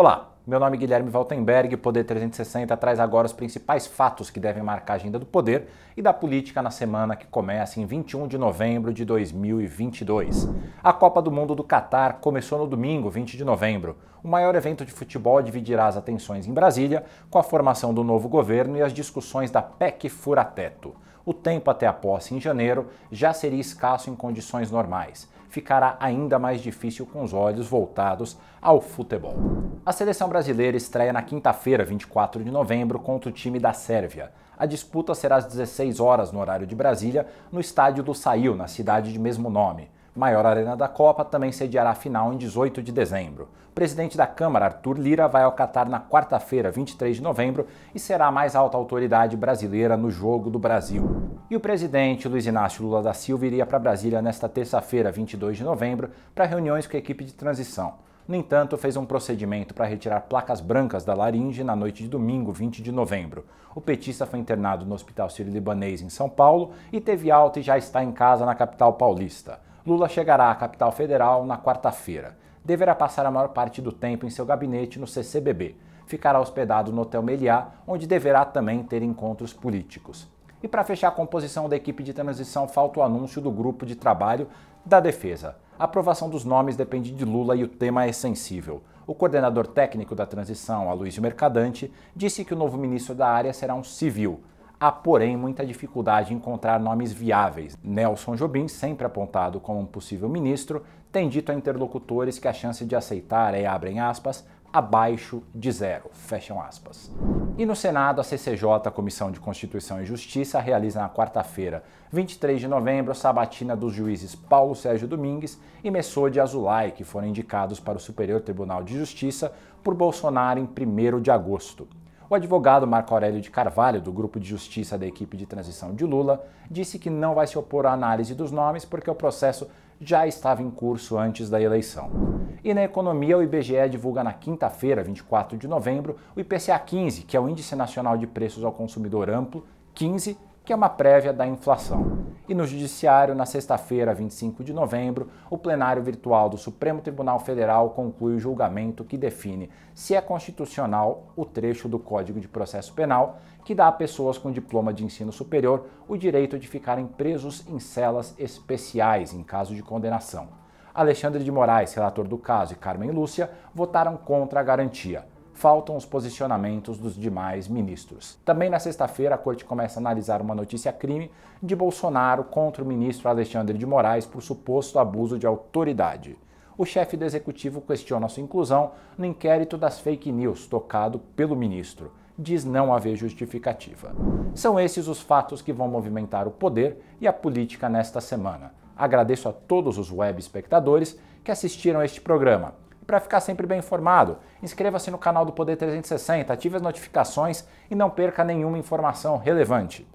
Olá, meu nome é Guilherme Valtenberg, Poder 360 traz agora os principais fatos que devem marcar a agenda do poder e da política na semana que começa em 21 de novembro de 2022. A Copa do Mundo do Catar começou no domingo, 20 de novembro. O maior evento de futebol dividirá as atenções em Brasília com a formação do novo governo e as discussões da PEC Furateto. O tempo até a posse em janeiro já seria escasso em condições normais ficará ainda mais difícil com os olhos voltados ao futebol. A seleção brasileira estreia na quinta-feira, 24 de novembro, contra o time da Sérvia. A disputa será às 16 horas no horário de Brasília, no estádio do Saiu, na cidade de mesmo nome maior arena da Copa, também sediará a final em 18 de dezembro. O presidente da Câmara, Arthur Lira, vai ao Catar na quarta-feira, 23 de novembro, e será a mais alta autoridade brasileira no jogo do Brasil. E o presidente Luiz Inácio Lula da Silva iria para Brasília nesta terça-feira, 22 de novembro, para reuniões com a equipe de transição. No entanto, fez um procedimento para retirar placas brancas da laringe na noite de domingo, 20 de novembro. O petista foi internado no Hospital Sírio-Libanês, em São Paulo, e teve alta e já está em casa na capital paulista. Lula chegará à capital federal na quarta-feira. Deverá passar a maior parte do tempo em seu gabinete no CCBB. Ficará hospedado no Hotel Meliá, onde deverá também ter encontros políticos. E para fechar a composição da equipe de transição, falta o anúncio do grupo de trabalho da defesa. A aprovação dos nomes depende de Lula e o tema é sensível. O coordenador técnico da transição, Aloysio Mercadante, disse que o novo ministro da área será um civil, Há, porém, muita dificuldade em encontrar nomes viáveis. Nelson Jobim, sempre apontado como um possível ministro, tem dito a interlocutores que a chance de aceitar é, abrem aspas, abaixo de zero, fecham aspas. E no Senado, a CCJ, a Comissão de Constituição e Justiça, realiza na quarta-feira, 23 de novembro, a sabatina dos juízes Paulo Sérgio Domingues e Messode Azulay, que foram indicados para o Superior Tribunal de Justiça por Bolsonaro em 1 de agosto o advogado Marco Aurélio de Carvalho, do Grupo de Justiça da equipe de transição de Lula, disse que não vai se opor à análise dos nomes porque o processo já estava em curso antes da eleição. E na economia, o IBGE divulga na quinta-feira, 24 de novembro, o IPCA 15, que é o Índice Nacional de Preços ao Consumidor Amplo, 15, que é uma prévia da inflação e no Judiciário, na sexta-feira, 25 de novembro, o plenário virtual do Supremo Tribunal Federal conclui o julgamento que define se é constitucional o trecho do Código de Processo Penal que dá a pessoas com diploma de ensino superior o direito de ficarem presos em celas especiais em caso de condenação. Alexandre de Moraes, relator do caso, e Carmen Lúcia votaram contra a garantia faltam os posicionamentos dos demais ministros. Também na sexta-feira, a corte começa a analisar uma notícia-crime de Bolsonaro contra o ministro Alexandre de Moraes por suposto abuso de autoridade. O chefe do executivo questiona sua inclusão no inquérito das fake news tocado pelo ministro diz não haver justificativa. São esses os fatos que vão movimentar o poder e a política nesta semana. Agradeço a todos os web espectadores que assistiram este programa. Para ficar sempre bem informado, inscreva-se no canal do Poder 360, ative as notificações e não perca nenhuma informação relevante.